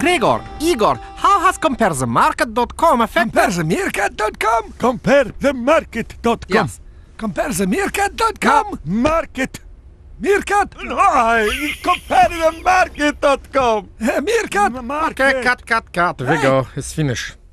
Gregor, Igor, how has comparethemarket.com affected... Comparethemarket.com? Comparethemarket.com. Yes. Comparethemarket.com? Market. Meerkat? No, comparethemarket.com. Meerkat? Market. Okay, cut, cut, cut. Viggo hey. is finished.